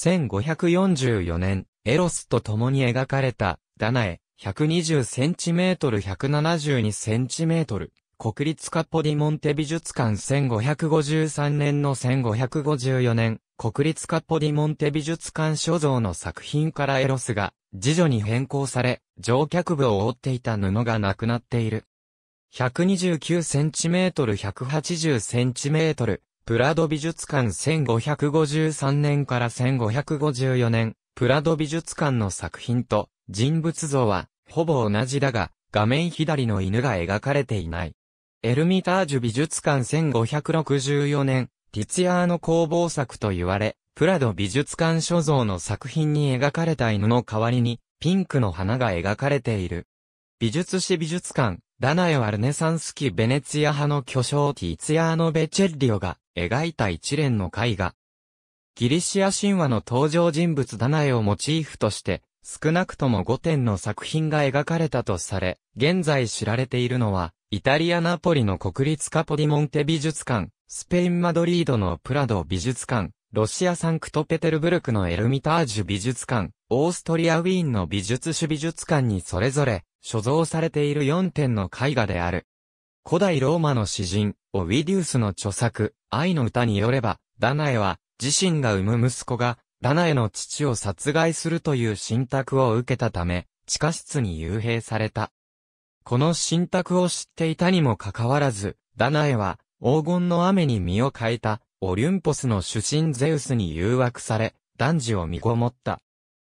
1544年、エロスと共に描かれた、ダナエ、120cm172cm、国立カポディモンテ美術館1553年の1554年、国立カポディモンテ美術館所蔵の作品からエロスが、次女に変更され、乗客部を覆っていた布がなくなっている。129cm180cm、プラド美術館1553年から1554年、プラド美術館の作品と人物像はほぼ同じだが、画面左の犬が描かれていない。エルミタージュ美術館1564年、ティツヤーの工房作と言われ、プラド美術館所蔵の作品に描かれた犬の代わりに、ピンクの花が描かれている。美術史美術館、ダナエワルネサンス期ベネツィア派の巨匠ティツヤーノ・ベチェッリオが、描いた一連の絵画。ギリシア神話の登場人物ダナエをモチーフとして、少なくとも5点の作品が描かれたとされ、現在知られているのは、イタリアナポリの国立カポディモンテ美術館、スペインマドリードのプラド美術館、ロシアサンクトペテルブルクのエルミタージュ美術館、オーストリアウィーンの美術史美術館にそれぞれ所蔵されている4点の絵画である。古代ローマの詩人、オウィディウスの著作、愛の歌によれば、ダナエは、自身が産む息子が、ダナエの父を殺害するという信託を受けたため、地下室に幽閉された。この信託を知っていたにもかかわらず、ダナエは、黄金の雨に身を変えた、オリュンポスの主神ゼウスに誘惑され、男児を身ごもった。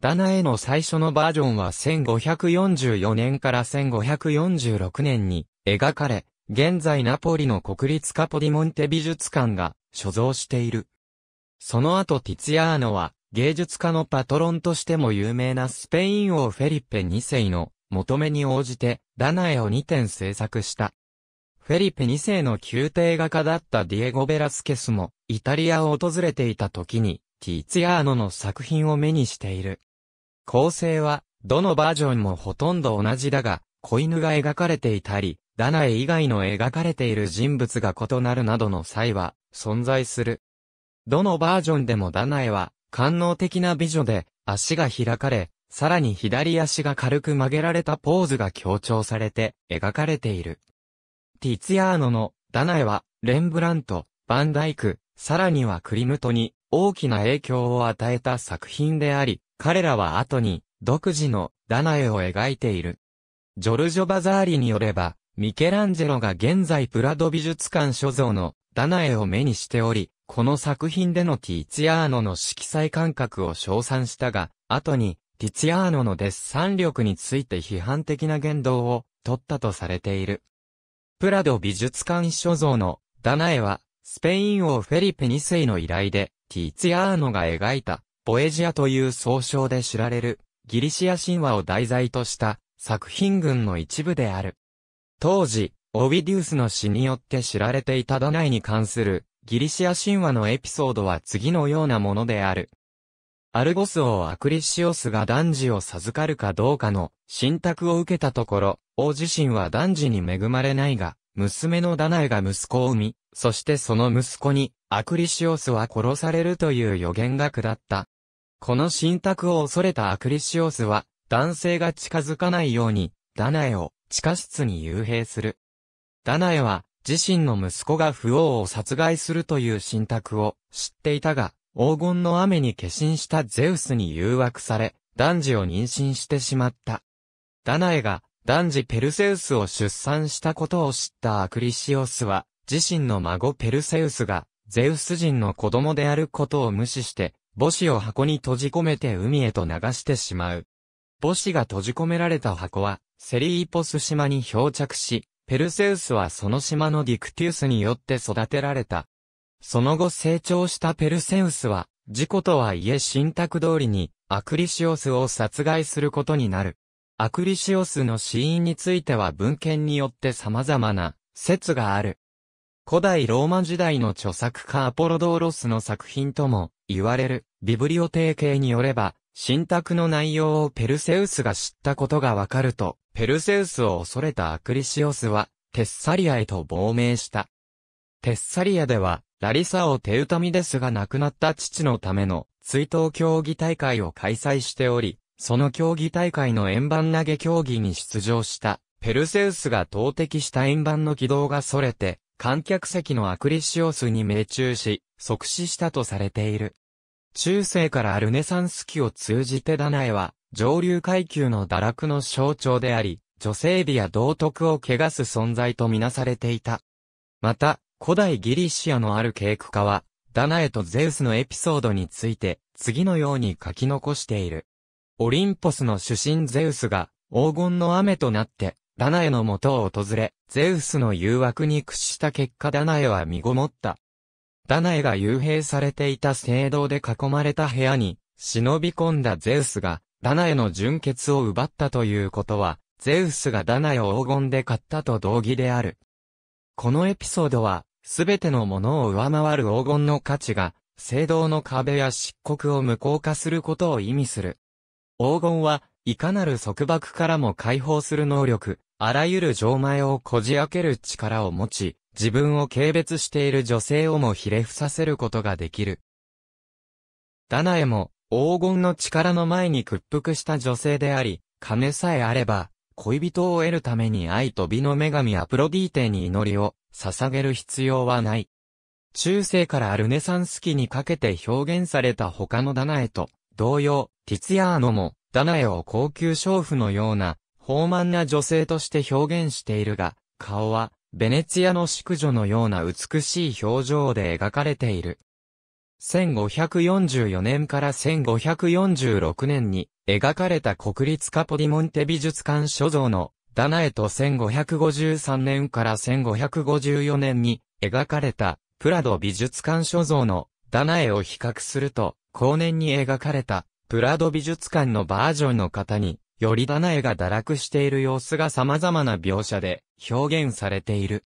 ダナエの最初のバージョンは1544年から1546年に描かれ、現在ナポリの国立カポディモンテ美術館が所蔵している。その後ティツィアーノは芸術家のパトロンとしても有名なスペイン王フェリッペ2世の求めに応じてダナエを2点制作した。フェリッペ2世の宮廷画家だったディエゴ・ベラスケスもイタリアを訪れていた時にティツィアーノの作品を目にしている。構成はどのバージョンもほとんど同じだが、子犬が描かれていたり、ダナエ以外の描かれている人物が異なるなどの際は存在する。どのバージョンでもダナエは官能的な美女で足が開かれ、さらに左足が軽く曲げられたポーズが強調されて描かれている。ティツヤーノのダナエはレンブラント、バンダイク、さらにはクリムトに大きな影響を与えた作品であり、彼らは後に独自のダナエを描いている。ジョルジョ・バザーリによれば、ミケランジェロが現在プラド美術館所蔵のダナエを目にしており、この作品でのティツィアーノの色彩感覚を称賛したが、後にティツィアーノのデッサン力について批判的な言動を取ったとされている。プラド美術館所蔵のダナエは、スペイン王フェリペ2世の依頼で、ティツィアーノが描いた、ボエジアという総称で知られる、ギリシア神話を題材とした作品群の一部である。当時、オビディウスの詩によって知られていたダナイに関するギリシア神話のエピソードは次のようなものである。アルゴス王アクリシオスが男児を授かるかどうかの信託を受けたところ、王自身は男児に恵まれないが、娘のダナイが息子を産み、そしてその息子にアクリシオスは殺されるという予言が下った。この信託を恐れたアクリシオスは、男性が近づかないように、ダナエを地下室に幽閉する。ダナエは、自身の息子が不王を殺害するという信託を知っていたが、黄金の雨に化身したゼウスに誘惑され、男児を妊娠してしまった。ダナエが男児ペルセウスを出産したことを知ったアクリシオスは、自身の孫ペルセウスがゼウス人の子供であることを無視して、母子を箱に閉じ込めて海へと流してしまう。母子が閉じ込められた箱は、セリーポス島に漂着し、ペルセウスはその島のディクティウスによって育てられた。その後成長したペルセウスは、事故とはいえ信託通りに、アクリシオスを殺害することになる。アクリシオスの死因については文献によって様々な説がある。古代ローマ時代の著作家アポロドーロスの作品とも言われるビブリオ提携によれば、信託の内容をペルセウスが知ったことがわかると、ペルセウスを恐れたアクリシオスは、テッサリアへと亡命した。テッサリアでは、ラリサオ・テウタミデスが亡くなった父のための追悼競技大会を開催しており、その競技大会の円盤投げ競技に出場した、ペルセウスが投擲した円盤の軌道が逸れて、観客席のアクリシオスに命中し、即死したとされている。中世からルネサンス期を通じてダナエは、上流階級の堕落の象徴であり、女性美や道徳を汚す存在とみなされていた。また、古代ギリシアのあるケー家は、ダナエとゼウスのエピソードについて、次のように書き残している。オリンポスの主神ゼウスが、黄金の雨となって、ダナエの元を訪れ、ゼウスの誘惑に屈した結果ダナエは身ごもった。ダナエが幽閉されていた聖堂で囲まれた部屋に忍び込んだゼウスがダナエの純血を奪ったということは、ゼウスがダナエを黄金で買ったと同義である。このエピソードは、すべてのものを上回る黄金の価値が、聖堂の壁や漆黒を無効化することを意味する。黄金は、いかなる束縛からも解放する能力、あらゆる錠前をこじ開ける力を持ち、自分を軽蔑している女性をもひれ伏させることができる。ダナエも、黄金の力の前に屈服した女性であり、金さえあれば、恋人を得るために愛と美の女神アプロディーテに祈りを捧げる必要はない。中世からルネサンス期にかけて表現された他のダナエと同様、ティツヤーノもダナエを高級娼婦のような、豊満な女性として表現しているが、顔はベネツィアの宿女のような美しい表情で描かれている。1544年から1546年に描かれた国立カポディモンテ美術館所蔵のダナエと1553年から1554年に描かれたプラド美術館所蔵のダナエを比較すると後年に描かれたプラド美術館のバージョンの型により棚絵が堕落している様子が様々な描写で表現されている。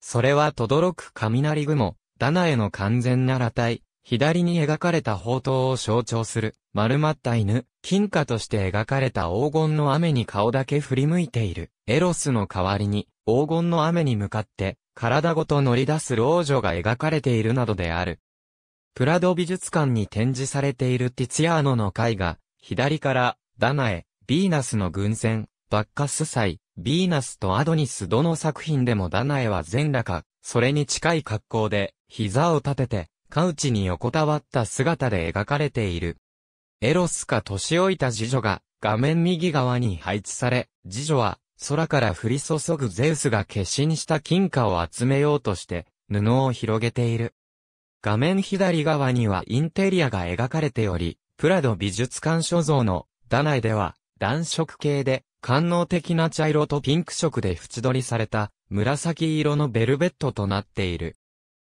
それは轟く雷雲、棚絵の完全な裸体、左に描かれた宝刀を象徴する、丸まった犬、金貨として描かれた黄金の雨に顔だけ振り向いている、エロスの代わりに、黄金の雨に向かって、体ごと乗り出す老女が描かれているなどである。プラド美術館に展示されているティツヤーノの絵画、左から、ダナエ、ヴィーナスの軍船、バッカス祭、ヴィーナスとアドニスどの作品でもダナエは全裸か、それに近い格好で、膝を立てて、カウチに横たわった姿で描かれている。エロスか年老いた次女が、画面右側に配置され、次女は、空から降り注ぐゼウスが決心した金貨を集めようとして、布を広げている。画面左側にはインテリアが描かれており、プラド美術館所蔵の、ダナエでは、暖色系で、官能的な茶色とピンク色で縁取りされた、紫色のベルベットとなっている。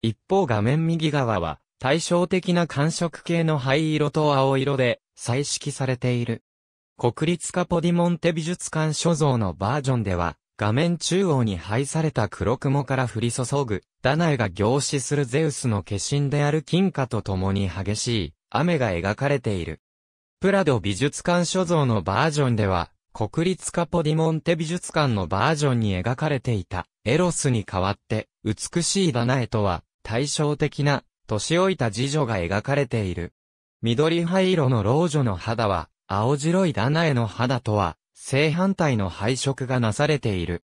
一方画面右側は、対照的な寒色系の灰色と青色で、彩色されている。国立カポディモンテ美術館所蔵のバージョンでは、画面中央に配された黒雲から降り注ぐ、ダナエが凝視するゼウスの化身である金貨と共に激しい雨が描かれている。プラド美術館所蔵のバージョンでは、国立カポディモンテ美術館のバージョンに描かれていた、エロスに代わって、美しいダナエとは、対照的な、年老いた次女が描かれている。緑灰色の老女の肌は、青白いダナエの肌とは、正反対の配色がなされている。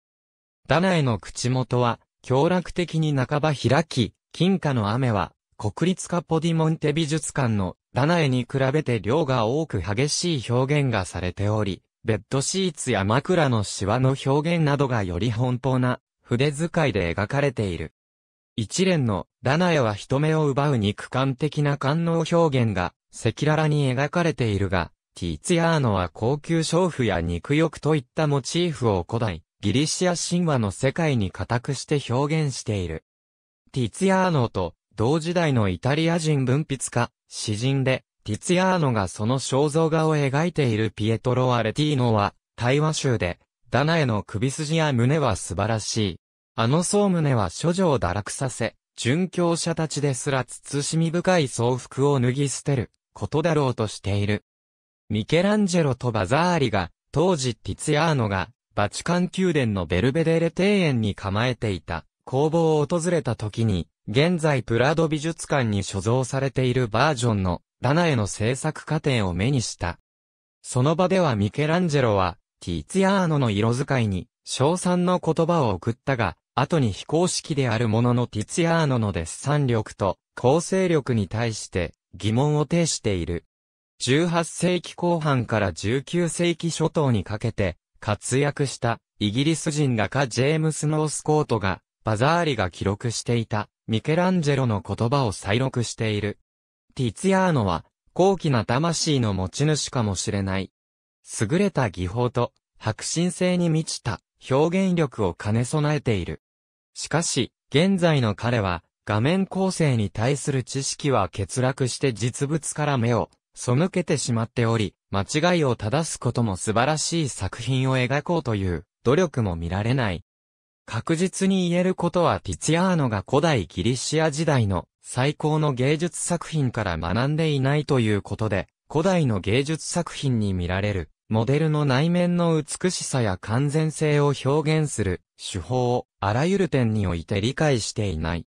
ダナエの口元は、強楽的に半ば開き、金貨の雨は、国立カポディモンテ美術館のラナエに比べて量が多く激しい表現がされており、ベッドシーツや枕のシワの表現などがより奔放な筆使いで描かれている。一連のラナエは人目を奪う肉感的な官能表現が赤裸々に描かれているが、ティーツヤーノは高級娼婦や肉欲といったモチーフを古代、ギリシア神話の世界に固くして表現している。ティーツヤーノと同時代のイタリア人文筆家、詩人で、ティツヤーノがその肖像画を描いているピエトロ・アレティーノは、対話集で、ダナエの首筋や胸は素晴らしい。あの総胸は諸女を堕落させ、殉教者たちですら慎み深い装服を脱ぎ捨てる、ことだろうとしている。ミケランジェロとバザーリが、当時ティツヤーノが、バチカン宮殿のベルベデレ庭園に構えていた、工房を訪れた時に、現在プラド美術館に所蔵されているバージョンのダナエの制作過程を目にした。その場ではミケランジェロは、ティツィアーノの色使いに、称賛の言葉を送ったが、後に非公式であるもののティツィアーノのデッサン力と構成力に対して疑問を呈している。18世紀後半から19世紀初頭にかけて活躍したイギリス人画家ジェームス・ノースコートがバザーリが記録していたミケランジェロの言葉を再録している。ティツヤーノは、高貴な魂の持ち主かもしれない。優れた技法と、迫真性に満ちた表現力を兼ね備えている。しかし、現在の彼は、画面構成に対する知識は欠落して実物から目を背けてしまっており、間違いを正すことも素晴らしい作品を描こうという努力も見られない。確実に言えることはティツィアーノが古代ギリシア時代の最高の芸術作品から学んでいないということで、古代の芸術作品に見られる、モデルの内面の美しさや完全性を表現する手法をあらゆる点において理解していない。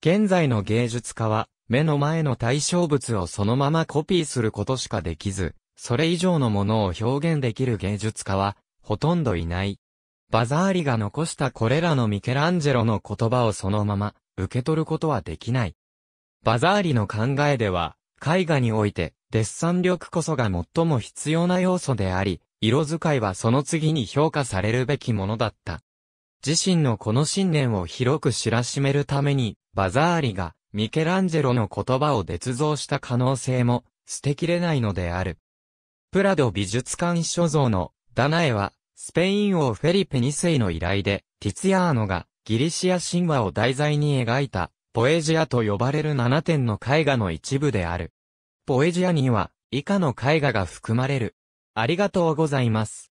現在の芸術家は、目の前の対象物をそのままコピーすることしかできず、それ以上のものを表現できる芸術家は、ほとんどいない。バザーリが残したこれらのミケランジェロの言葉をそのまま受け取ることはできない。バザーリの考えでは、絵画においてデッサン力こそが最も必要な要素であり、色使いはその次に評価されるべきものだった。自身のこの信念を広く知らしめるために、バザーリがミケランジェロの言葉を捏造した可能性も捨てきれないのである。プラド美術館所蔵のダナエはスペイン王フェリペ2世の依頼で、ティツヤーノがギリシア神話を題材に描いた、ポエジアと呼ばれる7点の絵画の一部である。ポエジアには、以下の絵画が含まれる。ありがとうございます。